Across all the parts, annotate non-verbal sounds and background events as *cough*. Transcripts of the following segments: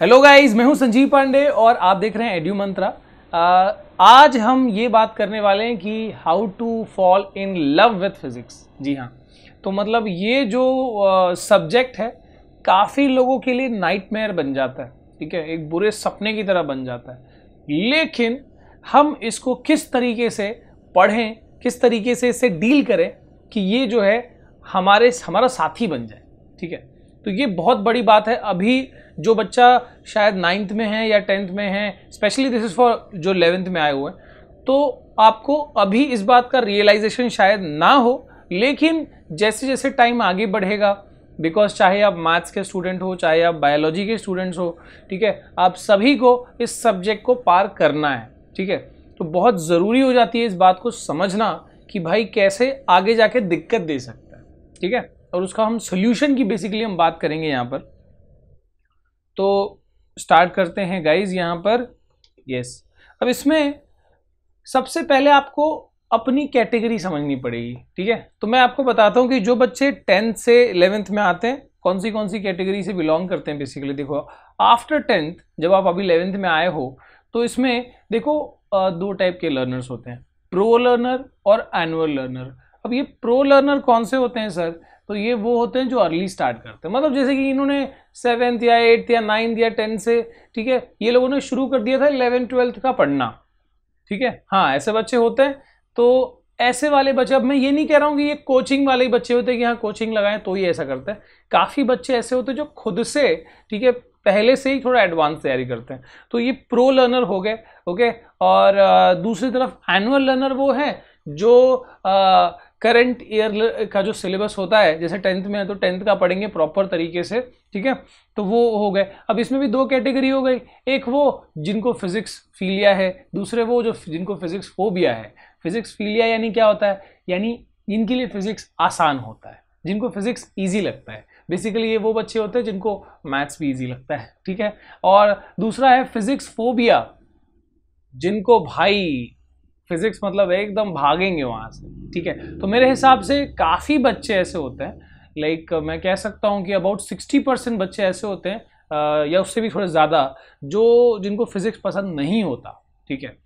hello guys मैं हूं संजीव पांडे और आप देख रहे हैं एड्यू मंत्रा आज हम ये बात करने वाले हैं कि how to fall in love with physics जी हाँ तो मतलब ये जो सब्जेक्ट uh, है काफ़ी लोगों के लिए नाइटमेयर बन जाता है ठीक है एक बुरे सपने की तरह बन जाता है लेकिन हम इसको किस तरीके से पढ़ें किस तरीके से इसे डील करें कि ये जो है हमारे हमारा साथी बन जाए ठीक है तो ये बहुत बड़ी बात है अभी जो बच्चा शायद नाइन्थ में है या टेंथ में है स्पेशली दिस इज़ फॉर जो इलेवेंथ में आए हुए हैं तो आपको अभी इस बात का रियलाइजेशन शायद ना हो लेकिन जैसे जैसे टाइम आगे बढ़ेगा बिकॉज चाहे आप मैथ्स के स्टूडेंट हो चाहे आप बायोलॉजी के स्टूडेंट्स हो ठीक है आप सभी को इस सब्जेक्ट को पार करना है ठीक है तो बहुत ज़रूरी हो जाती है इस बात को समझना कि भाई कैसे आगे जाके दिक्कत दे सकता है ठीक है और उसका हम सोल्यूशन की बेसिकली हम बात करेंगे यहाँ पर तो स्टार्ट करते हैं गाइज यहाँ पर यस अब इसमें सबसे पहले आपको अपनी कैटेगरी समझनी पड़ेगी ठीक है तो मैं आपको बताता हूँ कि जो बच्चे टेंथ से इलेवेंथ में आते हैं कौन सी कौन सी कैटेगरी से बिलोंग करते हैं बेसिकली देखो आफ्टर टेंथ जब आप अभी इलेवेंथ में आए हो तो इसमें देखो दो टाइप के लर्नर्स होते हैं प्रो लर्नर और एनुअल लर्नर अब ये प्रो लर्नर कौन से होते हैं सर तो ये वो होते हैं जो अर्ली स्टार्ट करते हैं मतलब जैसे कि इन्होंने सेवेंथ या एट्थ या नाइन्थ या टेंथ से ठीक है ये लोगों ने शुरू कर दिया था इलेवन ट्वेल्थ का पढ़ना ठीक है हाँ ऐसे बच्चे होते हैं तो ऐसे वाले बच्चे अब मैं ये नहीं कह रहा हूँ कि ये कोचिंग वाले ही बच्चे होते हैं कि हाँ कोचिंग लगाएं तो ही ऐसा करते हैं काफ़ी बच्चे ऐसे होते हैं जो खुद से ठीक है पहले से ही थोड़ा एडवांस तैयारी करते हैं तो ये प्रो लर्नर हो गए ओके और दूसरी तरफ एनुअल लर्नर वो हैं जो आ, करंट ईयर का जो सिलेबस होता है जैसे टेंथ में है तो टेंथ का पढ़ेंगे प्रॉपर तरीके से ठीक है तो वो हो गए अब इसमें भी दो कैटेगरी हो गई एक वो जिनको फिजिक्स फीलिया है दूसरे वो जो जिनको फिजिक्स फोबिया है फिजिक्स फीलिया यानी क्या होता है यानी इनके लिए फिजिक्स आसान होता है जिनको फिजिक्स ईजी लगता है बेसिकली ये वो बच्चे होते हैं जिनको मैथ्स भी ईजी लगता है ठीक है और दूसरा है फिजिक्स फोबिया जिनको भाई फिजिक्स मतलब एकदम भागेंगे वहाँ से ठीक है तो मेरे हिसाब से काफ़ी बच्चे ऐसे होते हैं लाइक like, मैं कह सकता हूँ कि अबाउट सिक्सटी परसेंट बच्चे ऐसे होते हैं या उससे भी थोड़े ज़्यादा जो जिनको फिज़िक्स पसंद नहीं होता ठीक है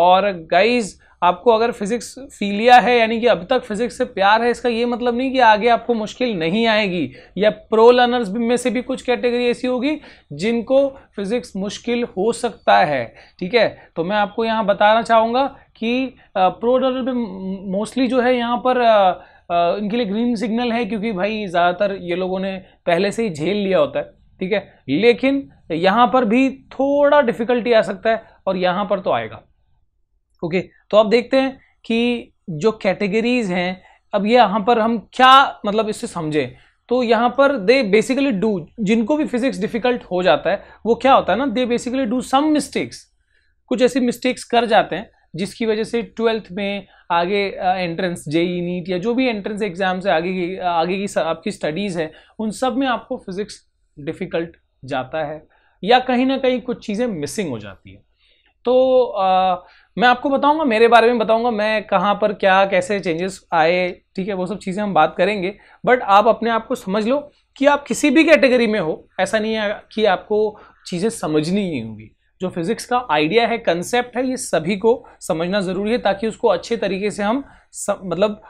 और गाइज़ आपको अगर फिजिक्स फीलिया है यानी कि अब तक फिजिक्स से प्यार है इसका ये मतलब नहीं कि आगे आपको मुश्किल नहीं आएगी या प्रो लर्नर्स में से भी कुछ कैटेगरी ऐसी होगी जिनको फिजिक्स मुश्किल हो सकता है ठीक है तो मैं आपको यहाँ बताना चाहूँगा कि प्रो लर्नर में मोस्टली जो है यहाँ पर इनके लिए ग्रीन सिग्नल है क्योंकि भाई ज़्यादातर ये लोगों ने पहले से ही झेल लिया होता है ठीक है लेकिन यहाँ पर भी थोड़ा डिफिकल्टी आ सकता है और यहाँ पर तो आएगा ओके तो आप देखते हैं कि जो कैटेगरीज हैं अब ये यहाँ पर हम क्या मतलब इससे समझें तो यहाँ पर दे बेसिकली डू जिनको भी फिजिक्स डिफिकल्ट हो जाता है वो क्या होता है ना they basically do some mistakes कुछ ऐसी मिस्टेक्स कर जाते हैं जिसकी वजह से ट्वेल्थ में आगे एंट्रेंस जेई नीट या जो भी एंट्रेंस एग्जाम से आगे की आगे की आपकी स्टडीज़ है उन सब में आपको फिजिक्स डिफ़िकल्ट जाता है या कहीं ना कहीं कुछ चीज़ें मिसिंग हो जाती है तो आ, मैं आपको बताऊंगा मेरे बारे में बताऊंगा मैं कहाँ पर क्या कैसे चेंजेस आए ठीक है वो सब चीज़ें हम बात करेंगे बट आप अपने आप को समझ लो कि आप किसी भी कैटेगरी में हो ऐसा नहीं है कि आपको चीज़ें समझनी ही होंगी जो फिज़िक्स का आइडिया है कंसेप्ट है ये सभी को समझना ज़रूरी है ताकि उसको अच्छे तरीके से हम सब, मतलब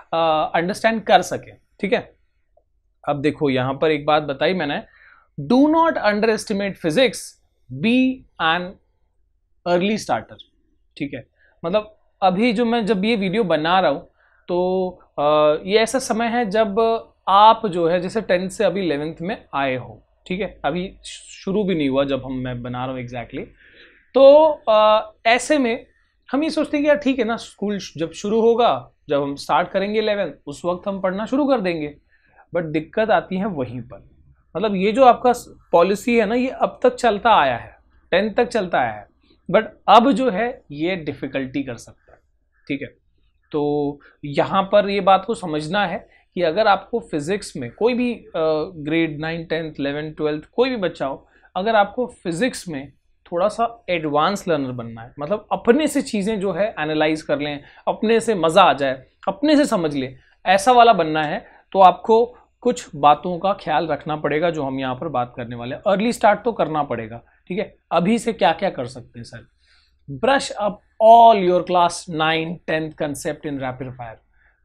अंडरस्टैंड कर सकें ठीक है अब देखो यहाँ पर एक बात बताई मैंने do not underestimate physics be an early starter ठीक है मतलब अभी जो मैं जब ये वीडियो बना रहा हूँ तो ये ऐसा समय है जब आप जो है जैसे टेंथ से अभी इलेवेंथ में आए हो ठीक है अभी शुरू भी नहीं हुआ जब हम मैं बना रहा हूँ एग्जैक्टली तो आ, ऐसे में हम ये सोचते हैं कि यार ठीक है ना स्कूल जब शुरू होगा जब हम स्टार्ट करेंगे इलेवेंथ उस वक्त हम पढ़ना शुरू कर देंगे बट दिक्कत आती है वहीं पर मतलब ये जो आपका पॉलिसी है ना ये अब तक चलता आया है टेंथ तक चलता आया है बट अब जो है ये डिफ़िकल्टी कर सकता है ठीक है तो यहाँ पर ये बात को समझना है कि अगर आपको फिज़िक्स में कोई भी grade nine tenth eleventh twelfth कोई भी बच्चा हो अगर आपको फिज़िक्स में थोड़ा सा एडवांस लर्नर बनना है मतलब अपने से चीज़ें जो है एनालाइज कर लें अपने से मज़ा आ जाए अपने से समझ लें ऐसा वाला बनना है तो आपको कुछ बातों का ख्याल रखना पड़ेगा जो हम यहाँ पर बात करने वाले हैं अर्ली स्टार्ट तो करना पड़ेगा ठीक है अभी से क्या क्या कर सकते हैं sir brush up all your class nine tenth concept in rapid fire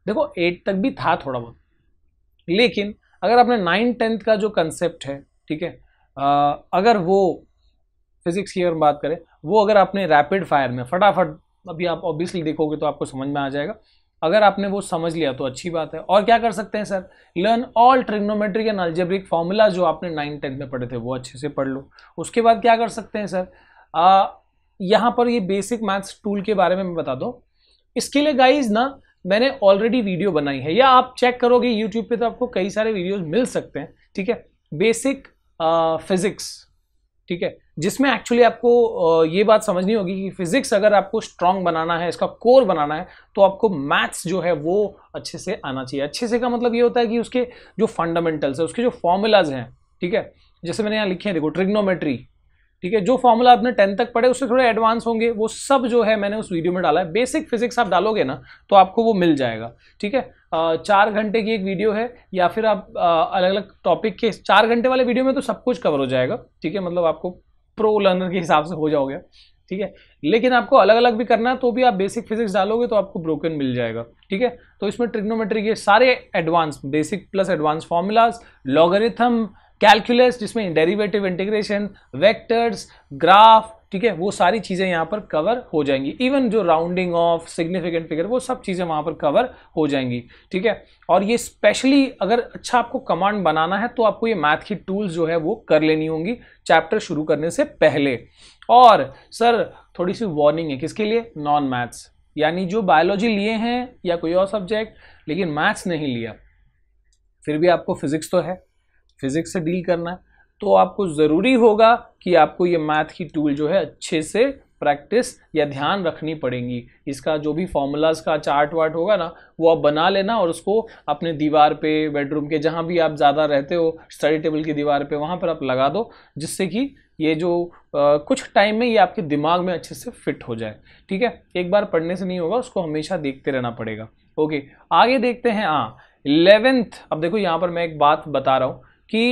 देखो एट तक भी था थोड़ा बहुत लेकिन अगर आपने नाइन टेंथ का जो कंसेप्ट है ठीक है अगर वो फिजिक्स की अगर बात करें वो अगर आपने रैपिड फायर में फटाफट अभी आप ऑब्वियसली देखोगे तो आपको समझ में आ जाएगा अगर आपने वो समझ लिया तो अच्छी बात है और क्या कर सकते हैं sir learn all trigonometric and algebraic formula जो आपने नाइन टेंथ में पढ़े थे वो अच्छे से पढ़ लो उसके बाद क्या कर सकते हैं सर आ, यहाँ पर ये बेसिक मैथ्स टूल के बारे में मैं बता दो इसके लिए गाइज ना मैंने ऑलरेडी वीडियो बनाई है या आप चेक करोगे यूट्यूब पर तो आपको कई सारे वीडियोज मिल सकते हैं ठीक है बेसिक फिजिक्स ठीक है जिसमें एक्चुअली आपको ये बात समझनी होगी कि फिजिक्स अगर आपको स्ट्रांग बनाना है इसका कोर बनाना है तो आपको मैथ्स जो है वो अच्छे से आना चाहिए अच्छे से का मतलब ये होता है कि उसके जो फंडामेंटल्स है उसके जो फॉर्मूलाज हैं ठीक है जैसे मैंने यहाँ लिखे हैं देखो ट्रिग्नोमेट्री ठीक है जो फॉर्मूला आपने टेंथ तक पढ़े उससे थोड़े एडवांस होंगे वो सब जो है मैंने उस वीडियो में डाला है बेसिक फिजिक्स आप डालोगे ना तो आपको वो मिल जाएगा ठीक है चार घंटे की एक वीडियो है या फिर आप अलग अलग टॉपिक के चार घंटे वाले वीडियो में तो सब कुछ कवर हो जाएगा ठीक है मतलब आपको प्रो लर्नर के हिसाब से हो जाओगे ठीक है लेकिन आपको अलग अलग भी करना है तो भी आप बेसिक फिजिक्स डालोगे तो आपको ब्रोकन मिल जाएगा ठीक है तो इसमें ट्रिग्नोमेट्री के सारे advance basic plus advance formulas logarithm calculus जिसमें डेरिवेटिव इंटीग्रेशन वेक्टर्स ग्राफ ठीक है वो सारी चीज़ें यहाँ पर कवर हो जाएंगी इवन जो राउंडिंग ऑफ सिग्निफिकेंट फिगर वो सब चीज़ें वहाँ पर कवर हो जाएंगी ठीक है और ये स्पेशली अगर अच्छा आपको कमांड बनाना है तो आपको ये मैथ की टूल्स जो है वो कर लेनी होंगी चैप्टर शुरू करने से पहले और सर थोड़ी सी वार्निंग है किसके लिए नॉन मैथ्स यानी जो बायोलॉजी लिए हैं या कोई और सब्जेक्ट लेकिन मैथ्स नहीं लिया फिर भी आपको फिजिक्स तो है फिजिक्स से डील करना है तो आपको ज़रूरी होगा कि आपको ये मैथ की टूल जो है अच्छे से प्रैक्टिस या ध्यान रखनी पड़ेगी इसका जो भी फॉर्मूलाज का चार्ट वार्ट होगा ना वो आप बना लेना और उसको अपने दीवार पे बेडरूम के जहाँ भी आप ज़्यादा रहते हो स्टडी टेबल की दीवार पे वहाँ पर आप लगा दो जिससे कि ये जो आ, कुछ टाइम में ये आपके दिमाग में अच्छे से फिट हो जाए ठीक है एक बार पढ़ने से नहीं होगा उसको हमेशा देखते रहना पड़ेगा ओके आगे देखते हैं हाँ इलेवेंथ अब देखो यहाँ पर मैं एक बात बता रहा हूँ कि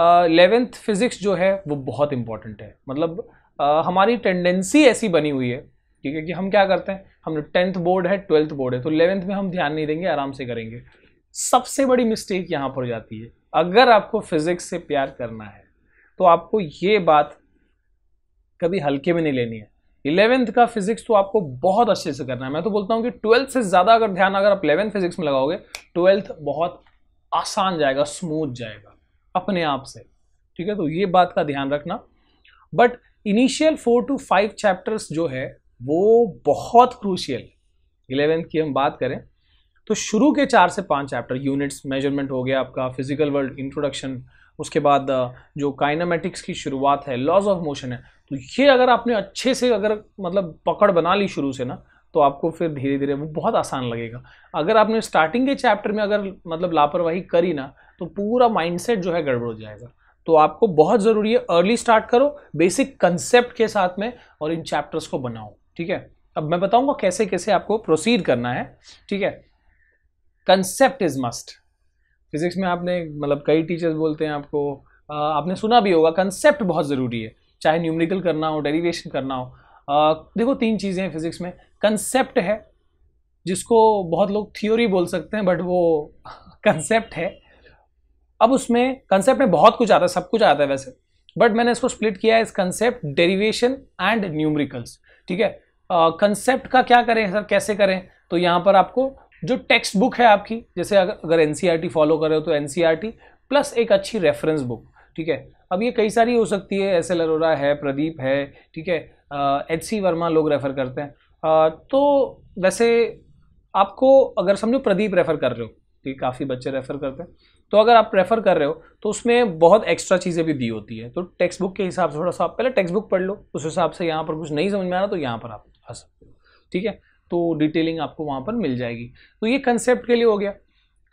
इलेवेंथ फिज़िक्स जो है वो बहुत इंपॉर्टेंट है मतलब आ, हमारी टेंडेंसी ऐसी बनी हुई है ठीक है कि हम क्या करते हैं हम टेंथ बोर्ड है ट्वेल्थ बोर्ड है तो इलेवेंथ में हम ध्यान नहीं देंगे आराम से करेंगे सबसे बड़ी मिस्टेक यहाँ पर हो जाती है अगर आपको फिज़िक्स से प्यार करना है तो आपको ये बात कभी हल्के में नहीं लेनी है इलेवेंथ का फिजिक्स तो आपको बहुत अच्छे से करना है मैं तो बोलता हूँ कि ट्वेल्थ से ज़्यादा अगर ध्यान अगर आप इलेवेंथ फिजिक्स में लगाओगे ट्वेल्थ बहुत आसान जाएगा स्मूथ जाएगा अपने आप से ठीक है तो ये बात का ध्यान रखना but initial four to five chapters जो है वो बहुत क्रूशियल इलेवेंथ की हम बात करें तो शुरू के चार से पांच चैप्टर यूनिट्स मेजरमेंट हो गया आपका फिजिकल वर्ल्ड इंट्रोडक्शन उसके बाद uh, जो काइनामेटिक्स की शुरुआत है लॉज ऑफ मोशन है तो ये अगर आपने अच्छे से अगर मतलब पकड़ बना ली शुरू से ना तो आपको फिर धीरे धीरे वो बहुत आसान लगेगा अगर आपने स्टार्टिंग के चैप्टर में अगर मतलब लापरवाही करी ना तो पूरा माइंडसेट जो है गड़बड़ हो जाएगा तो आपको बहुत ज़रूरी है अर्ली स्टार्ट करो बेसिक कंसेप्ट के साथ में और इन चैप्टर्स को बनाओ ठीक है अब मैं बताऊंगा कैसे कैसे आपको प्रोसीड करना है ठीक है कंसेप्ट इज मस्ट फिजिक्स में आपने मतलब कई टीचर्स बोलते हैं आपको आपने सुना भी होगा कंसेप्ट बहुत ज़रूरी है चाहे न्यूमरिकल करना हो डेरिवेशन करना हो आ, देखो तीन चीज़ें हैं फिजिक्स में कंसेप्ट है जिसको बहुत लोग थियोरी बोल सकते हैं बट वो कंसेप्ट *laughs* है अब उसमें कंसेप्ट में बहुत कुछ आता है सब कुछ आता है वैसे बट मैंने इसको स्प्लिट किया है इस कंसेप्ट डेरिवेशन एंड न्यूमरिकल्स ठीक है कंसेप्ट का क्या करें सर कैसे करें तो यहाँ पर आपको जो टेक्स्ट बुक है आपकी जैसे अगर अगर एन फॉलो कर रहे हो तो एन प्लस e एक अच्छी रेफरेंस बुक ठीक है अब ये कई सारी हो सकती है एस एल अरोरा है प्रदीप है ठीक है एच सी वर्मा लोग रेफ़र करते हैं आ, तो वैसे आपको अगर समझो प्रदीप रेफ़र कर रहे हो ठीक काफ़ी बच्चे रेफ़र करते हैं तो अगर आप प्रेफर कर रहे हो तो उसमें बहुत एक्स्ट्रा चीज़ें भी दी होती है तो टेक्स्ट बुक के हिसाब से थोड़ा सा आप पहले टेक्स्ट बुक पढ़ लो उस हिसाब से यहाँ पर कुछ नहीं समझ में आ रहा तो यहाँ पर आप आ सकते हो ठीक है तो डिटेलिंग आपको वहाँ पर मिल जाएगी तो ये कंसेप्ट के लिए हो गया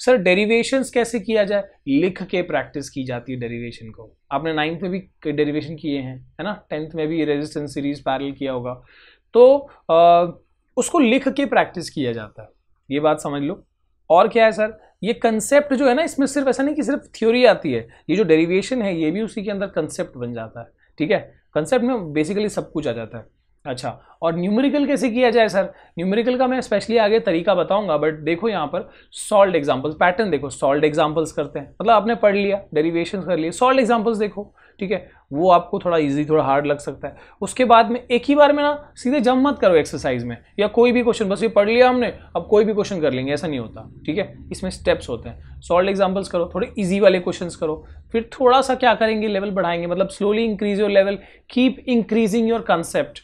सर डेरिवेशंस कैसे किया जाए लिख के प्रैक्टिस की जाती है डेरिवेशन को आपने नाइन्थ में भी डेरिवेशन किए हैं है ना टेंथ में भी रेजिस्टेंस सीरीज पैरल किया होगा तो आ, उसको लिख के प्रैक्टिस किया जाता है ये बात समझ लो और क्या है सर ये कंसेप्ट जो है ना इसमें सिर्फ ऐसा नहीं कि सिर्फ थ्योरी आती है ये जो डेरिवेशन है ये भी उसी के अंदर कंसेप्ट बन जाता है ठीक है कंसेप्ट में बेसिकली सब कुछ आ जाता है अच्छा और न्यूमेरिकल कैसे किया जाए सर न्यूमेरिकल का मैं स्पेशली आगे तरीका बताऊंगा बट देखो यहाँ पर सॉल्ट एग्जांपल्स पैटर्न देखो सॉल्ड एग्जांपल्स करते हैं मतलब आपने पढ़ लिया डेरिवेशन कर लिए सॉल्ट एग्जांपल्स देखो ठीक है वो आपको थोड़ा इजी थोड़ा हार्ड लग सकता है उसके बाद में एक ही बार में ना सीधे जम मत करो एक्सरसाइज में या कोई भी क्वेश्चन बस ये पढ़ लिया हमने अब कोई भी क्वेश्चन कर लेंगे ऐसा नहीं होता ठीक है इसमें स्टेप्स होते हैं सॉल्ट एग्जाम्पल्स करो थोड़े ईजी वाले क्वेश्चन करो फिर थोड़ा सा क्या करेंगे लेवल बढ़ाएंगे मतलब slowly increase your level keep increasing your concept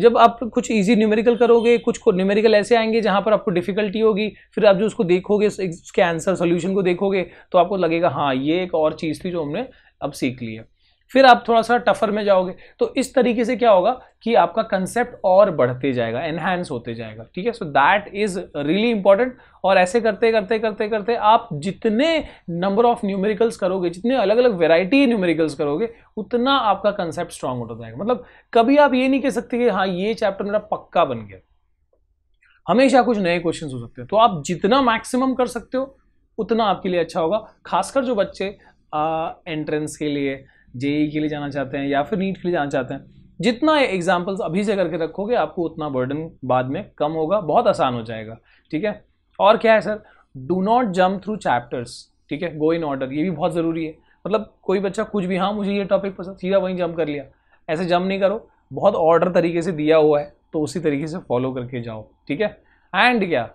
जब आप कुछ इजी न्यूमेरिकल करोगे कुछ न्यूमेरिकल ऐसे आएंगे जहां पर आपको डिफिकल्टी होगी फिर आप जो उसको देखोगे उसके आंसर सोल्यूशन को देखोगे तो आपको लगेगा हाँ ये एक और चीज़ थी जो हमने अब सीख ली है फिर आप थोड़ा सा टफर में जाओगे तो इस तरीके से क्या होगा कि आपका कंसेप्ट और बढ़ते जाएगा एनहैंस होते जाएगा ठीक है so that is really important और ऐसे करते करते करते करते आप जितने नंबर ऑफ न्यूमेरिकल्स करोगे जितने अलग अलग वेराइटी न्यूमेरिकल्स करोगे उतना आपका कंसेप्ट स्ट्रांग होता जाएगा मतलब कभी आप ये नहीं कह सकते कि हाँ ये चैप्टर मेरा पक्का बन गया हमेशा कुछ नए क्वेश्चन हो सकते हैं तो आप जितना मैक्सिमम कर सकते हो उतना आपके लिए अच्छा होगा खासकर जो बच्चे एंट्रेंस के लिए जेई के लिए जाना चाहते हैं या फिर नीट के लिए जाना चाहते हैं जितना एग्जाम्पल्स अभी से करके रखोगे आपको उतना बर्डन बाद में कम होगा बहुत आसान हो जाएगा ठीक है और क्या है sir do not jump through chapters ठीक है गो इन ऑर्डर ये भी बहुत ज़रूरी है मतलब कोई बच्चा कुछ भी हाँ मुझे ये टॉपिक पसंद सीधा वहीं जम्प कर लिया ऐसे जम्प नहीं करो बहुत ऑर्डर तरीके से दिया हुआ है तो उसी तरीके से फॉलो करके जाओ ठीक है एंड क्या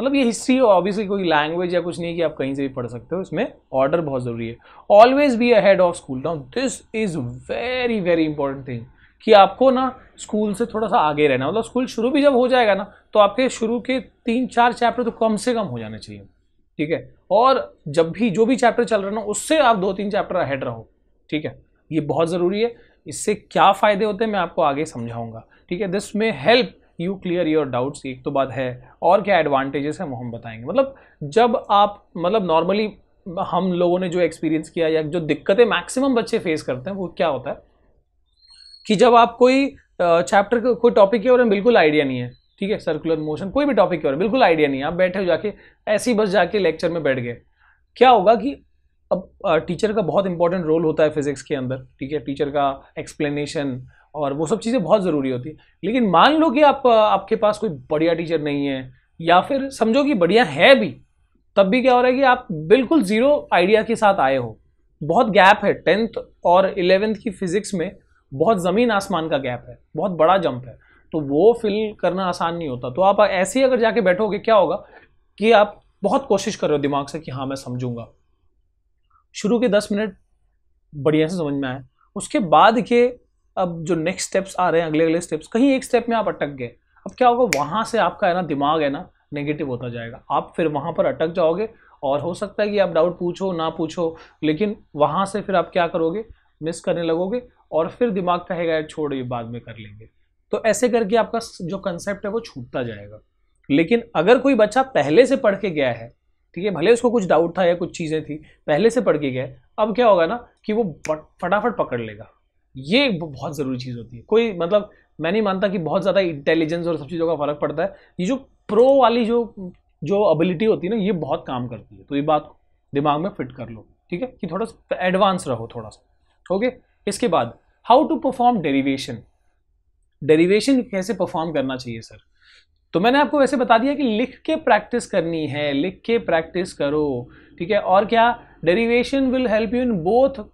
मतलब ये हिस्ट्री ऑब्वियसली कोई लैंग्वेज या कुछ नहीं कि आप कहीं से भी पढ़ सकते हो इसमें ऑर्डर बहुत ज़रूरी है always be ahead of school down this is very very important thing कि आपको ना स्कूल से थोड़ा सा आगे रहना मतलब स्कूल शुरू भी जब हो जाएगा ना तो आपके शुरू के तीन चार चैप्टर तो कम से कम हो जाने चाहिए ठीक है और जब भी जो भी चैप्टर चल रहे ना उससे आप दो तीन चैप्टर अहेड रहो ठीक है ये बहुत ज़रूरी है इससे क्या फ़ायदे होते हैं मैं आपको आगे समझाऊंगा ठीक है दिस में help you clear your doubts एक तो बात है और क्या एडवांटेजेस हैं वो हम बताएंगे मतलब जब आप मतलब नॉर्मली हम लोगों ने जो एक्सपीरियंस किया या जो दिक्कतें मैक्सिमम बच्चे फेस करते हैं वो क्या होता है कि जब आप कोई चैप्टर कोई टॉपिक के बारे में बिल्कुल आइडिया नहीं है ठीक है सर्कुलर मोशन कोई भी टॉपिक के बारे में बिल्कुल आइडिया नहीं है आप बैठे हो जाके ऐसे ही बस जाके लेक्चर में बैठ गए क्या होगा कि अब टीचर का बहुत इंपॉर्टेंट रोल होता है फिजिक्स के अंदर ठीक है टीचर का एक्सप्लेनेशन और वो सब चीज़ें बहुत ज़रूरी होती हैं लेकिन मान लो कि आप आपके पास कोई बढ़िया टीचर नहीं है या फिर समझो कि बढ़िया है भी तब भी क्या हो रहा है कि आप बिल्कुल ज़ीरो आइडिया के साथ आए हो बहुत गैप है टेंथ और इलेवेंथ की फिज़िक्स में बहुत ज़मीन आसमान का गैप है बहुत बड़ा जंप है तो वो फिल करना आसान नहीं होता तो आप ऐसे ही अगर जाके बैठोगे क्या होगा कि आप बहुत कोशिश कर रहे हो दिमाग से कि हाँ मैं समझूंगा शुरू के दस मिनट बढ़िया से समझ में आए उसके बाद के अब जो नेक्स्ट स्टेप्स आ रहे हैं अगले अगले स्टेप्स कहीं एक स्टेप में आप अटक गए अब क्या होगा वहाँ से आपका है ना दिमाग है ना नेगेटिव होता जाएगा आप फिर वहाँ पर अटक जाओगे और हो सकता है कि आप डाउट पूछो ना पूछो लेकिन वहाँ से फिर आप क्या करोगे मिस करने लगोगे और फिर दिमाग कहेगा यार छोड़ ये बाद में कर लेंगे तो ऐसे करके आपका जो कंसेप्ट है वो छूटता जाएगा लेकिन अगर कोई बच्चा पहले से पढ़ के गया है ठीक है भले उसको कुछ डाउट था या कुछ चीज़ें थी पहले से पढ़ के गया अब क्या होगा ना कि वो फटाफट पकड़ लेगा ये बहुत ज़रूरी चीज़ होती है कोई मतलब मैं नहीं मानता कि बहुत ज़्यादा इंटेलिजेंस और सब चीज़ों का फ़र्क पड़ता है ये जो प्रो वाली जो जो अबिलिटी होती है ना ये बहुत काम करती है तो ये बात दिमाग में फिट कर लो ठीक है कि थोड़ा सा एडवांस रहो थोड़ा सा ओके इसके बाद how to perform derivation derivation कैसे परफॉर्म करना चाहिए सर तो मैंने आपको वैसे बता दिया कि लिख के प्रैक्टिस करनी है लिख के प्रैक्टिस करो ठीक है और क्या derivation will help you in both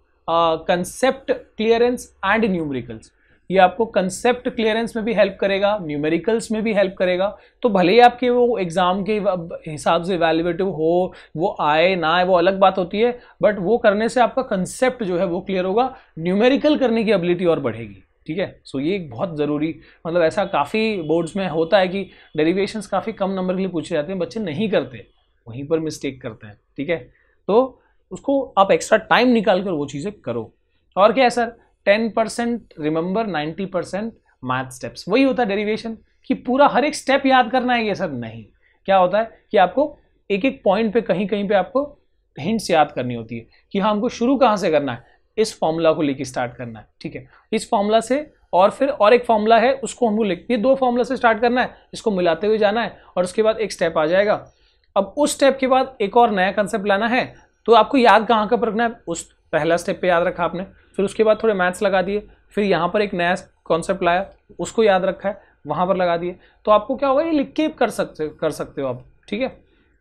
concept clearance and numericals ये आपको कंसेप्ट क्लियरेंस में भी हेल्प करेगा न्यूमेरिकल्स में भी हेल्प करेगा तो भले ही आपके वो एग्ज़ाम के हिसाब से इवेल्युएटिव हो वो आए ना आए वो अलग बात होती है बट वो करने से आपका कंसेप्ट जो है वो क्लियर होगा न्यूमेरिकल करने की एबिलिटी और बढ़ेगी ठीक है सो ये एक बहुत ज़रूरी मतलब ऐसा काफ़ी बोर्ड्स में होता है कि डेरीवेशन काफ़ी कम नंबर के लिए पूछे जाते हैं बच्चे नहीं करते वहीं पर मिस्टेक करते हैं ठीक है तो उसको आप एक्स्ट्रा टाइम निकाल कर वो चीज़ें करो तो और क्या है sir ten percent remember ninety percent math steps वही होता है डेरिवेशन कि पूरा हर एक स्टेप याद करना है ये सर नहीं क्या होता है कि आपको एक एक पॉइंट पे कहीं कहीं पे आपको हिंट्स याद करनी होती है कि हाँ हमको शुरू कहाँ से करना है इस फॉर्मूला को लेके स्टार्ट करना है ठीक है इस फॉर्मूला से और फिर और एक फॉर्मूला है उसको हमको लिख ये दो फॉर्मूला से स्टार्ट करना है इसको मिलाते हुए जाना है और उसके बाद एक स्टेप आ जाएगा अब उस स्टेप के बाद एक और नया कंसेप्ट लाना है तो आपको याद कहाँ का रखना है उस पहला स्टेप पे याद रखा आपने फिर उसके बाद थोड़े मैथ्स लगा दिए फिर यहाँ पर एक नया कॉन्सेप्ट लाया उसको याद रखा है वहाँ पर लगा दिए तो आपको क्या होगा ये लिख के कर सकते कर सकते हो आप ठीक है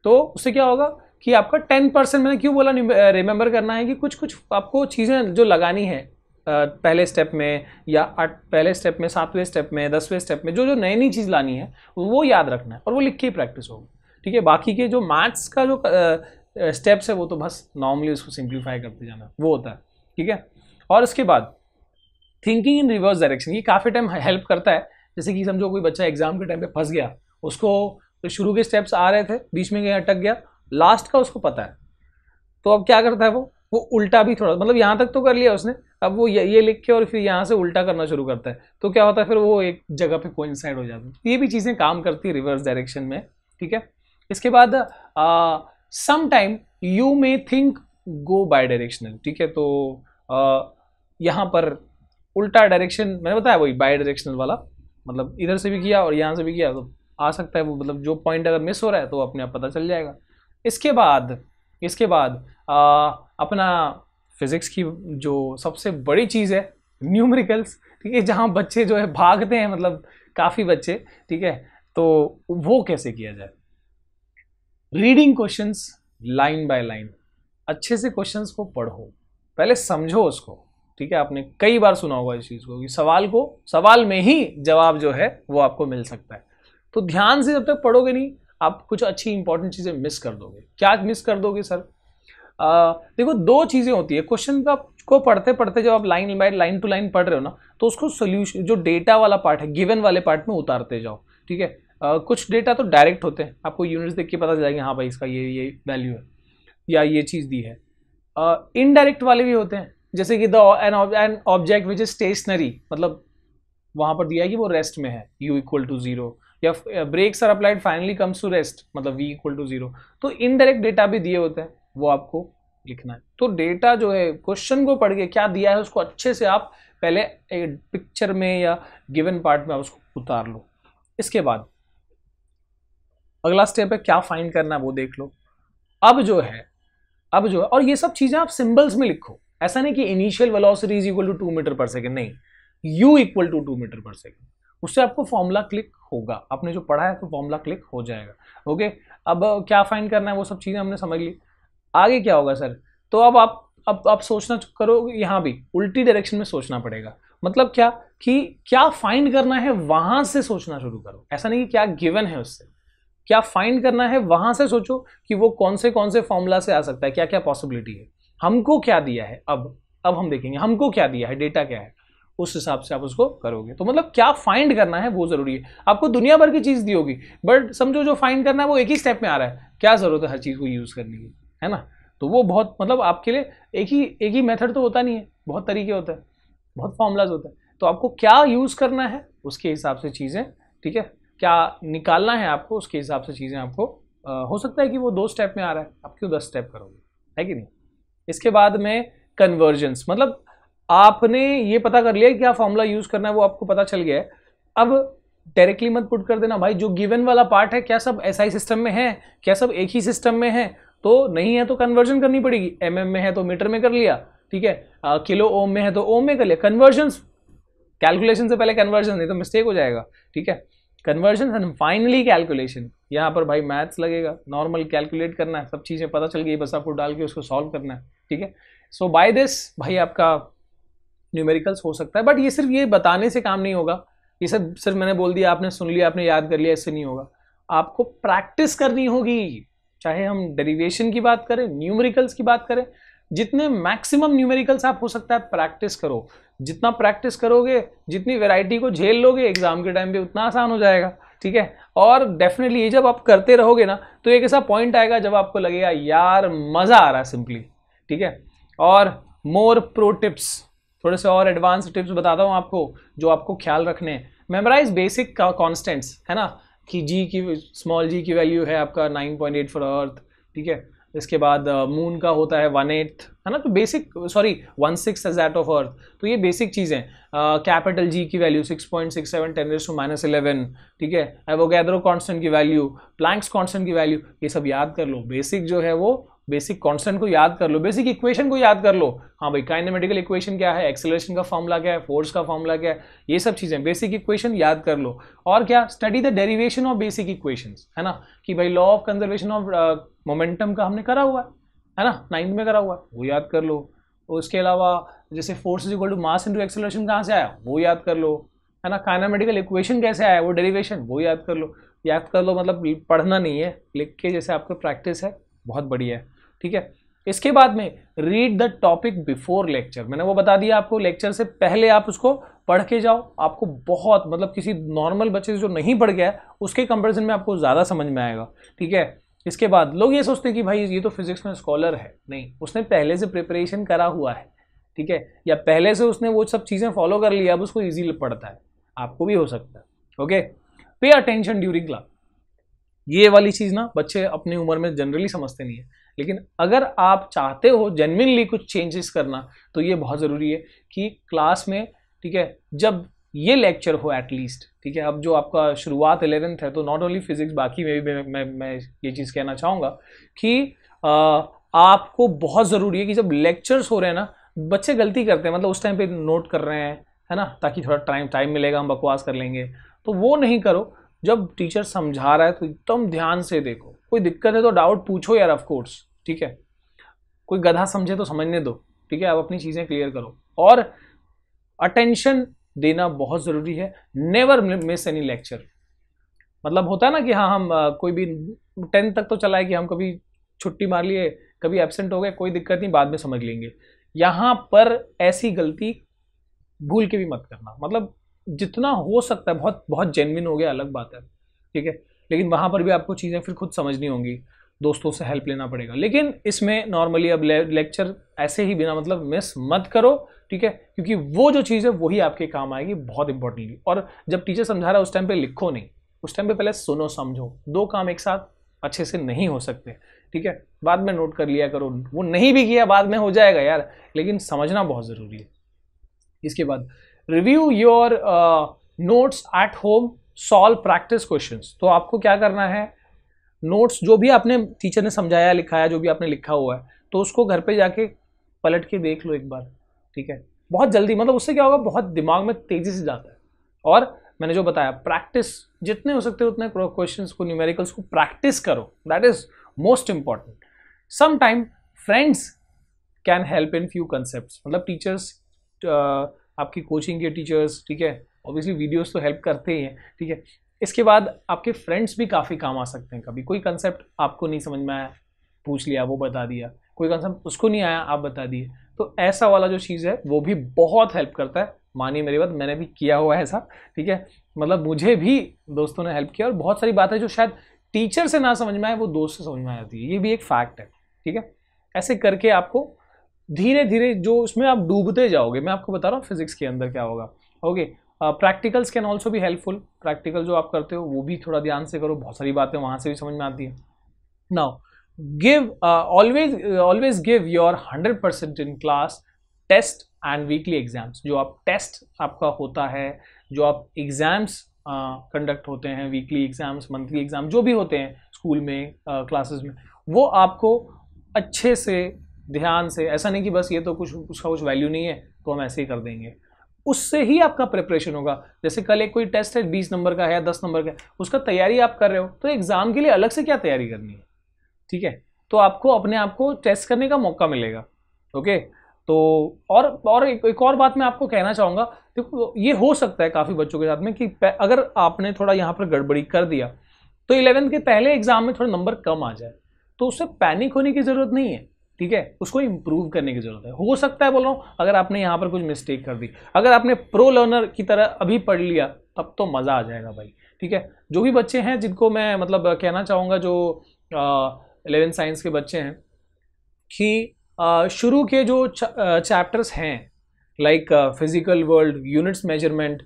तो उससे क्या होगा कि आपका टेन परसेंट मैंने क्यों बोला रिमेंबर करना है कि कुछ कुछ आपको चीज़ें जो लगानी है पहले स्टेप में या आठ पहले स्टेप में सातवें स्टेप में दसवें स्टेप में जो जो नई नई चीज़ लानी है वो याद रखना है और वो लिख के ही प्रैक्टिस होगी ठीक है बाकी के जो मैथ्स का जो स्टेप्स है वो तो बस नॉर्मली उसको सिंप्लीफाई करते जाना वो होता है ठीक है और इसके बाद थिंकिंग इन रिवर्स डायरेक्शन ये काफ़ी टाइम हेल्प करता है जैसे कि समझो कोई बच्चा एग्जाम के टाइम पे फंस गया उसको तो शुरू के स्टेप्स आ रहे थे बीच में गया अटक गया लास्ट का उसको पता है तो अब क्या करता है वो वो उल्टा भी थोड़ा मतलब यहाँ तक तो कर लिया उसने अब वो ये, ये लिख के और फिर यहाँ से उल्टा करना शुरू करता है तो क्या होता है फिर वो एक जगह पे कोइंसाइड हो जाता है ये भी चीज़ें काम करती है रिवर्स डायरेक्शन में ठीक है इसके बाद ah, sometime you may think go by directional ठीक है तो आ, यहाँ पर उल्टा डायरेक्शन मैंने बताया वही बाय डायरेक्शनल वाला मतलब इधर से भी किया और यहाँ से भी किया तो आ सकता है वो मतलब जो पॉइंट अगर मिस हो रहा है तो अपने आप पता चल जाएगा इसके बाद इसके बाद आ, अपना फिज़िक्स की जो सबसे बड़ी चीज़ है न्यूमेरिकल्स ठीक है जहाँ बच्चे जो है भागते हैं मतलब काफ़ी बच्चे ठीक है तो वो कैसे किया जाए reading questions line by line अच्छे से क्वेश्चंस को पढ़ो पहले समझो उसको ठीक है आपने कई बार सुना होगा इस चीज़ को कि सवाल को सवाल में ही जवाब जो है वो आपको मिल सकता है तो ध्यान से जब तक पढ़ोगे नहीं आप कुछ अच्छी इंपॉर्टेंट चीज़ें मिस कर दोगे क्या मिस कर दोगे सर आ, देखो दो चीज़ें होती है क्वेश्चन का को पढ़ते पढ़ते जब आप line by line to line पढ़ रहे हो ना तो उसको सोल्यूशन जो डेटा वाला पार्ट है गिवन वाले पार्ट में उतारते जाओ ठीक है कुछ डेटा तो डायरेक्ट होते हैं आपको यूनिट्स देख के पता चलेगा हाँ भाई इसका ये ये वैल्यू है या ये चीज़ दी है इनडायरेक्ट uh, वाले भी होते हैं जैसे कि the an object which is stationary मतलब वहाँ पर दिया है कि वो रेस्ट में है यू इक्वल टू ज़ीरो या brakes are applied finally comes to rest मतलब वी इक्वल टू ज़ीरो तो इनडायरेक्ट डेटा भी दिए होते हैं वो आपको लिखना है तो डेटा जो है क्वेश्चन को पढ़ के क्या दिया है उसको अच्छे से आप पहले पिक्चर में या गिवन पार्ट में आप उसको उतार लो इसके बाद अगला स्टेप है क्या फाइंड करना है वो देख लो अब जो है अब जो है और ये सब चीजें आप सिंबल्स में लिखो ऐसा नहीं कि initial velocity is equal to two metre per second नहीं u equal to two metre per second उससे आपको फॉर्मूला क्लिक होगा आपने जो पढ़ा है तो फॉर्मूला क्लिक हो जाएगा ओके अब क्या फाइंड करना है वो सब चीज़ें हमने समझ ली आगे क्या होगा सर तो अब आप अब आप सोचना करो यहाँ भी उल्टी डायरेक्शन में सोचना पड़ेगा मतलब क्या कि क्या फाइंड करना है वहाँ से सोचना शुरू करो ऐसा नहीं कि क्या गिवन है उससे क्या फाइंड करना है वहां से सोचो कि वो कौन से कौन से फॉर्मूला से आ सकता है क्या क्या पॉसिबिलिटी है हमको क्या दिया है अब अब हम देखेंगे हमको क्या दिया है डेटा क्या है उस हिसाब से आप उसको करोगे तो मतलब क्या फाइंड करना है वो जरूरी है आपको दुनिया भर की चीज़ दी होगी बट समझो जो फाइंड करना है वो एक ही स्टेप में आ रहा है क्या ज़रूरत है हर चीज़ को यूज़ करने की है ना तो वो बहुत मतलब आपके लिए एक ही एक ही मेथड तो होता नहीं है बहुत तरीके होते हैं बहुत फॉर्मूलाज होता है तो आपको क्या यूज़ करना है उसके हिसाब से चीज़ें ठीक है क्या निकालना है आपको उसके हिसाब से चीज़ें आपको आ, हो सकता है कि वो दो स्टेप में आ रहा है आप क्यों दस स्टेप करोगे है कि नहीं इसके बाद में कन्वर्जेंस मतलब आपने ये पता कर लिया क्या फॉर्मूला यूज़ करना है वो आपको पता चल गया है अब डायरेक्टली मत पुट कर देना भाई जो गिवन वाला पार्ट है क्या सब एसआई सिस्टम में है क्या सब एक ही सिस्टम में है तो नहीं है तो कन्वर्जन करनी पड़ेगी एम mm में है तो मीटर में कर लिया ठीक है किलो ओम में है तो ओम में कर लिया कन्वर्जन कैलकुलेशन से पहले कन्वर्जन नहीं तो मिस्टेक हो जाएगा ठीक है कन्वर्जन एंड फाइनली कैलकुलेशन यहाँ पर भाई मैथ्स लगेगा नॉर्मल कैलकुलेट करना है सब चीज़ें पता चल गई बस आपको डाल के उसको सॉल्व करना है ठीक है सो बाय दिस भाई आपका न्यूमेरिकल्स हो सकता है बट ये सिर्फ ये बताने से काम नहीं होगा ये सब सिर्फ मैंने बोल दिया आपने सुन लिया आपने याद कर लिया ऐसे नहीं होगा आपको प्रैक्टिस करनी होगी चाहे हम डेरिवेशन की बात करें न्यूमेरिकल्स की बात करें जितने मैक्सिमम न्यूमेरिकल्स आप हो सकता है प्रैक्टिस करो जितना प्रैक्टिस करोगे जितनी वेराइटी को झेल लोगे एग्जाम के टाइम पे उतना आसान हो जाएगा ठीक है और डेफिनेटली ये जब आप करते रहोगे ना तो एक ऐसा पॉइंट आएगा जब आपको लगेगा यार मज़ा आ रहा है सिंपली ठीक है और मोर प्रो टिप्स थोड़े से और एडवांस टिप्स बताता हूँ आपको जो आपको ख्याल रखने हैं मेमोराइज बेसिक कॉन्स्टेंट्स है ना कि जी की स्मॉल जी की वैल्यू है आपका nine point eight for earth ठीक है इसके बाद मून uh, का होता है वन एट्थ है ना तो basic sorry one six eight of earth तो ये बेसिक चीज़ें कैपिटल जी की value six point six seven ten raise to minus eleven ठीक है एवोगैद्रो कॉन्स्टेंट की वैल्यू प्लैंक्स कॉन्स्टेंट की वैल्यू ये सब याद कर लो बेसिक जो है वो बेसिक कॉन्स्टेंट को याद कर लो बेसिक इक्वेशन को याद कर लो हाँ भाई काइनेमेटिकल इक्वेशन क्या है एक्सेलरेशन का फॉर्मूला क्या है फोर्स का फॉर्मूला क्या है ये सब चीज़ें बेसिक इक्वेशन याद कर लो और क्या study the derivation of basic equations है ना कि भाई law of conservation of momentum का हमने करा हुआ है है ना नाइन्थ में करा हुआ है वो याद कर लो उसके अलावा जैसे force is equal to mass into acceleration कहाँ से आया वो याद कर लो है ना काइनामेटिकल इक्वेशन कैसे आया वो डेरिवेशन वो याद कर लो याद कर लो मतलब पढ़ना नहीं है लिख के जैसे आपको प्रैक्टिस है बहुत बढ़िया है ठीक है इसके बाद में read the topic before lecture मैंने वो बता दिया आपको लेक्चर से पहले आप उसको पढ़ के जाओ आपको बहुत मतलब किसी नॉर्मल बच्चे से जो नहीं पढ़ गया है उसके कंपेरिजन में आपको ज़्यादा समझ में आएगा ठीक है इसके बाद लोग ये सोचते हैं कि भाई ये तो फिजिक्स में स्कॉलर है नहीं उसने पहले से प्रिपरेशन करा हुआ है ठीक है या पहले से उसने वो सब चीज़ें फॉलो कर लिया अब उसको ईजी पड़ता है आपको भी हो सकता है okay pay attention during class ये वाली चीज़ ना बच्चे अपनी उम्र में जनरली समझते नहीं है लेकिन अगर आप चाहते हो जेनविनली कुछ चेंजेस करना तो ये बहुत ज़रूरी है कि क्लास में ठीक है जब ये लेक्चर हो एटलीस्ट ठीक है अब जो आपका शुरुआत एलेवेंथ है तो नॉट ओनली फिजिक्स बाकी में भी मैं मैं, मैं ये चीज़ कहना चाहूँगा कि आ, आपको बहुत ज़रूरी है कि जब लेक्चर्स हो रहे हैं ना बच्चे गलती करते हैं मतलब उस टाइम पे नोट कर रहे हैं है ना ताकि थोड़ा टाइम टाइम मिलेगा हम बकवास कर लेंगे तो वो नहीं करो जब टीचर समझा रहा है तो एकदम ध्यान से देखो कोई दिक्कत है तो डाउट पूछो यार ऑफकोर्स ठीक है कोई गधा समझे तो समझने दो ठीक है आप अपनी चीज़ें क्लियर करो और अटेंशन देना बहुत ज़रूरी है नेवर मिस एनी लेक्चर मतलब होता है ना कि हाँ हम कोई भी टेंथ तक तो चला है कि हम कभी छुट्टी मार लिए कभी एबसेंट हो गए कोई दिक्कत नहीं बाद में समझ लेंगे यहाँ पर ऐसी गलती भूल के भी मत करना मतलब जितना हो सकता है बहुत बहुत जेनविन हो गया अलग बात है ठीक है लेकिन वहाँ पर भी आपको चीज़ें फिर खुद समझनी होंगी दोस्तों से हेल्प लेना पड़ेगा लेकिन इसमें नॉर्मली अब लेक्चर ऐसे ही बिना मतलब मिस मत करो ठीक है क्योंकि वो जो चीज़ है वही आपके काम आएगी बहुत इंपॉर्टेंटली और जब टीचर समझा रहा है उस टाइम पे लिखो नहीं उस टाइम पे पहले सुनो समझो दो काम एक साथ अच्छे से नहीं हो सकते ठीक है बाद में नोट कर लिया करो वो नहीं भी किया बाद में हो जाएगा यार लेकिन समझना बहुत ज़रूरी है इसके बाद review your notes at home solve practice question तो आपको क्या करना है नोट्स जो भी आपने टीचर ने समझाया लिखाया जो भी आपने लिखा हुआ है तो उसको घर पे जाके पलट के देख लो एक बार ठीक है बहुत जल्दी मतलब उससे क्या होगा बहुत दिमाग में तेज़ी से जाता है और मैंने जो बताया प्रैक्टिस जितने हो सकते हो उतने क्वेश्चन को न्यूमेरिकल्स को प्रैक्टिस करो that is most important sometime friends can help in few concept मतलब टीचर्स uh, आपकी कोचिंग के टीचर्स ठीक है ऑब्वियसली वीडियोस तो हेल्प करते ही हैं ठीक है इसके बाद आपके फ्रेंड्स भी काफ़ी काम आ सकते हैं कभी कोई कंसेप्ट आपको नहीं समझ में आया पूछ लिया वो बता दिया कोई कंसेप्ट उसको नहीं आया आप बता दिए तो ऐसा वाला जो चीज़ है वो भी बहुत हेल्प करता है मानिए मेरी बात मैंने भी किया हुआ है ऐसा ठीक है मतलब मुझे भी दोस्तों ने हेल्प किया और बहुत सारी बातें जो शायद टीचर से ना समझ में आए वो दोस्त से समझ में आ जाती है ये भी एक फैक्ट है ठीक है ऐसे करके आपको धीरे धीरे जो उसमें आप डूबते जाओगे मैं आपको बता रहा हूँ फिजिक्स के अंदर क्या होगा ओके प्रैक्टिकल्स कैन ऑल्सो भी हेल्पफुल प्रैक्टिकल जो आप करते हो वो भी थोड़ा ध्यान से करो बहुत सारी बातें वहाँ से भी समझ में आती है now give uh, always uh, always give your 100% in class test and weekly exams जो आप टेस्ट आपका होता है जो आप एग्ज़ाम्स कंडक्ट uh, होते हैं वीकली एग्ज़ाम्स मंथली एग्ज़ाम जो भी होते हैं स्कूल में क्लासेस uh, में वो आपको अच्छे से ध्यान से ऐसा नहीं कि बस ये तो कुछ उसका कुछ वैल्यू नहीं है तो हम ऐसे ही कर देंगे उससे ही आपका प्रिपरेशन होगा जैसे कल एक कोई टेस्ट है बीस नंबर का है या दस नंबर का उसका तैयारी आप कर रहे हो तो एग्ज़ाम के लिए अलग से क्या तैयारी करनी है ठीक है तो आपको अपने आप को टेस्ट करने का मौका मिलेगा ओके तो और और एक, एक और बात मैं आपको कहना चाहूँगा देखो ये हो सकता है काफ़ी बच्चों के साथ में कि अगर आपने थोड़ा यहाँ पर गड़बड़ी कर दिया तो इलेवेंथ के पहले एग्जाम में थोड़ा नंबर कम आ जाए तो उससे पैनिक होने की ज़रूरत नहीं है ठीक है उसको इम्प्रूव करने की ज़रूरत है हो सकता है बोल रहा हूँ अगर आपने यहाँ पर कुछ मिस्टेक कर दी अगर आपने प्रो लर्नर की तरह अभी पढ़ लिया तब तो मज़ा आ जाएगा भाई ठीक है जो भी बच्चे हैं जिनको मैं मतलब कहना चाहूँगा जो आ, एलेवन साइंस के बच्चे हैं कि शुरू के जो चैप्टर्स हैं like physical world units measurement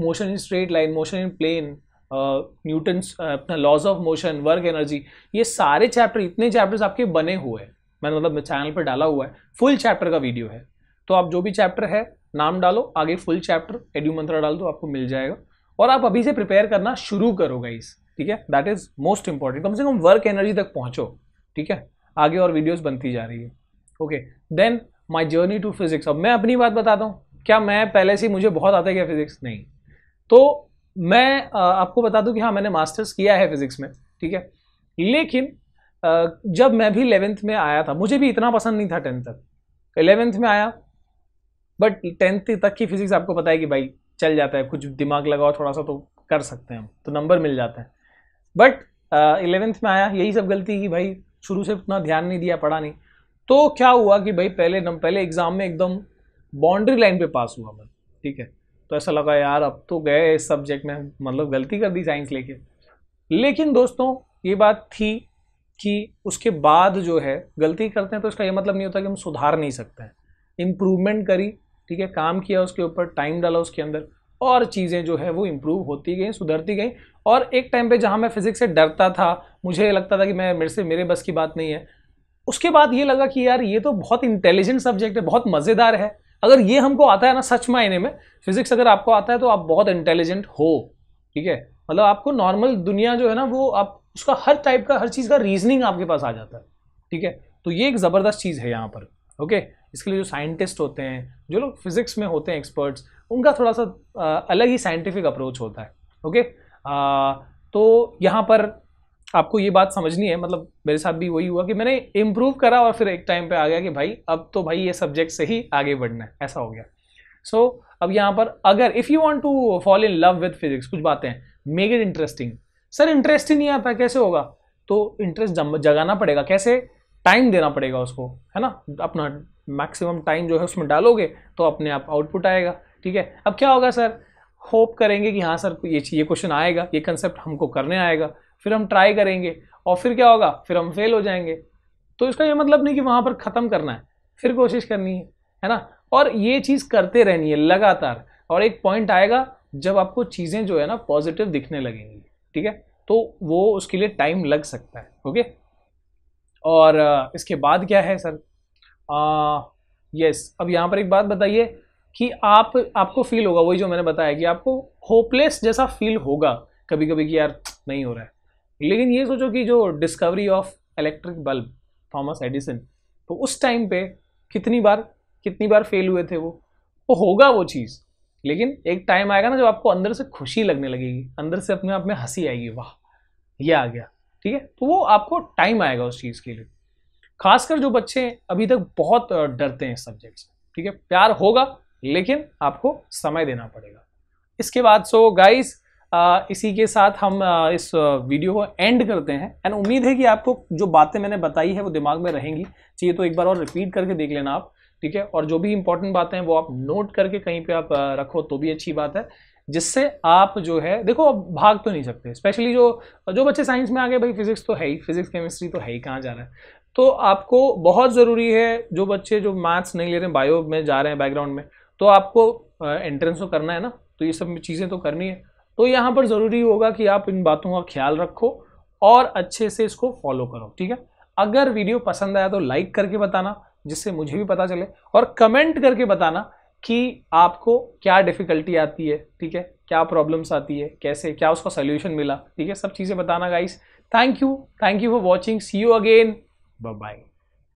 motion in straight line motion in plane Newton's अपना laws of motion work energy ये सारे चैप्टर इतने चैप्टर्स आपके बने हुए हैं मैंने मतलब चैनल पर डाला हुआ है फुल चैप्टर का वीडियो है तो आप जो भी चैप्टर है नाम डालो आगे फुल चैप्टर एड्यू मंत्रा डाल दो आपको मिल जाएगा और आप अभी से प्रिपेयर करना शुरू करो गाइस ठीक है दैट इज मोस्ट इंपॉर्टेंट कम से कम वर्क एनर्जी तक पहुंचो ठीक है आगे और वीडियोस बनती जा रही है okay then my journey to physics अब मैं अपनी बात बताता हूँ क्या मैं पहले से मुझे बहुत आता है क्या फिजिक्स नहीं तो मैं आपको बता दूँ कि हाँ मैंने मास्टर्स किया है फिजिक्स में ठीक है लेकिन जब मैं भी इलेवेंथ में आया था मुझे भी इतना पसंद नहीं था टेंथ तक इलेवेंथ में आया बट टेंथ तक की फिजिक्स आपको पता है कि भाई चल जाता है कुछ दिमाग लगाओ थोड़ा सा तो कर सकते हैं हम तो नंबर मिल जाते हैं बट इलेवेंथ uh, में आया यही सब गलती की भाई शुरू से उतना ध्यान नहीं दिया पढ़ा नहीं तो क्या हुआ कि भाई पहले नम पहले एग्ज़ाम में एकदम बाउंड्री लाइन पे पास हुआ मैं ठीक है तो ऐसा लगा यार अब तो गए इस सब्जेक्ट में मतलब गलती कर दी साइंस लेके लेकिन दोस्तों ये बात थी कि उसके बाद जो है गलती करते हैं तो इसका ये मतलब नहीं होता कि हम सुधार नहीं सकते हैं इम्प्रूवमेंट करी ठीक है काम किया उसके ऊपर टाइम डाला उसके अंदर और चीज़ें जो है वो इम्प्रूव होती गई सुधरती गई और एक टाइम पे जहाँ मैं फिज़िक्स से डरता था मुझे लगता था कि मैं मेरे से मेरे बस की बात नहीं है उसके बाद ये लगा कि यार ये तो बहुत इंटेलिजेंट सब्जेक्ट है बहुत मज़ेदार है अगर ये हमको आता है ना सच मायने में फिज़िक्स अगर आपको आता है तो आप बहुत इंटेलिजेंट हो ठीक है मतलब आपको नॉर्मल दुनिया जो है ना वो आप उसका हर टाइप का हर चीज़ का रीजनिंग आपके पास आ जाता है ठीक है तो ये एक ज़बरदस्त चीज़ है यहाँ पर ओके इसके लिए जो साइंटिस्ट होते हैं जो लोग फिज़िक्स में होते हैं एक्सपर्ट्स उनका थोड़ा सा अलग ही साइंटिफिक अप्रोच होता है ओके आ, तो यहाँ पर आपको ये बात समझनी है मतलब मेरे साथ भी वही हुआ कि मैंने इम्प्रूव करा और फिर एक टाइम पे आ गया कि भाई अब तो भाई ये सब्जेक्ट से ही आगे बढ़ना है ऐसा हो गया सो so, अब यहाँ पर अगर if you want to fall in love with physics कुछ बातें make it interesting sir interest ही नहीं आता कैसे होगा तो इंटरेस्ट जगाना पड़ेगा कैसे टाइम देना पड़ेगा उसको है ना अपना मैक्सिमम टाइम जो है उसमें डालोगे तो अपने आप आउटपुट आएगा ठीक है अब क्या होगा सर होप करेंगे कि हाँ सर ये ये क्वेश्चन आएगा ये कंसेप्ट हमको करने आएगा फिर हम ट्राई करेंगे और फिर क्या होगा फिर हम फेल हो जाएंगे तो इसका ये मतलब नहीं कि वहाँ पर ख़त्म करना है फिर कोशिश करनी है है ना और ये चीज़ करते रहनी है लगातार और एक पॉइंट आएगा जब आपको चीज़ें जो है ना पॉजिटिव दिखने लगेंगी ठीक है तो वो उसके लिए टाइम लग सकता है ओके और इसके बाद क्या है सर यस अब यहाँ पर एक बात बताइए कि आप आपको फील होगा वही जो मैंने बताया कि आपको होपलेस जैसा फील होगा कभी कभी कि यार नहीं हो रहा है लेकिन ये सोचो कि जो discovery of electric bulb Thomas Edison तो उस टाइम पे कितनी बार कितनी बार फेल हुए थे वो वो तो होगा वो चीज़ लेकिन एक टाइम आएगा ना जब आपको अंदर से खुशी लगने लगेगी अंदर से अपने आप में हंसी आएगी वाह ये आ गया ठीक है तो वो आपको टाइम आएगा उस चीज़ के लिए खासकर जो बच्चे अभी तक बहुत डरते हैं सब्जेक्ट से ठीक है प्यार होगा लेकिन आपको समय देना पड़ेगा इसके बाद सो गाइस इसी के साथ हम इस वीडियो को एंड करते हैं एंड उम्मीद है कि आपको जो बातें मैंने बताई है वो दिमाग में रहेंगी चाहिए तो एक बार और रिपीट करके देख लेना आप ठीक है और जो भी इंपॉर्टेंट बातें हैं वो आप नोट करके कहीं पे आप रखो तो भी अच्छी बात है जिससे आप जो है देखो आप भाग तो नहीं सकते स्पेशली जो जो बच्चे साइंस में आ गए भाई फिजिक्स तो है ही फिजिक्स केमिस्ट्री तो है ही कहाँ जा रहा है तो आपको बहुत ज़रूरी है जो बच्चे जो मैथ्स नहीं ले रहे हैं बायो में जा रहे हैं बैकग्राउंड में तो आपको एंट्रेंस तो करना है ना तो ये सब चीज़ें तो करनी है तो यहाँ पर ज़रूरी होगा कि आप इन बातों का ख्याल रखो और अच्छे से इसको फॉलो करो ठीक है अगर वीडियो पसंद आया तो लाइक करके बताना जिससे मुझे भी पता चले और कमेंट करके बताना कि आपको क्या डिफ़िकल्टी आती है ठीक है क्या प्रॉब्लम्स आती है कैसे क्या उसका सोल्यूशन मिला ठीक है सब चीज़ें बताना guys thank you thank you for watching see you again bye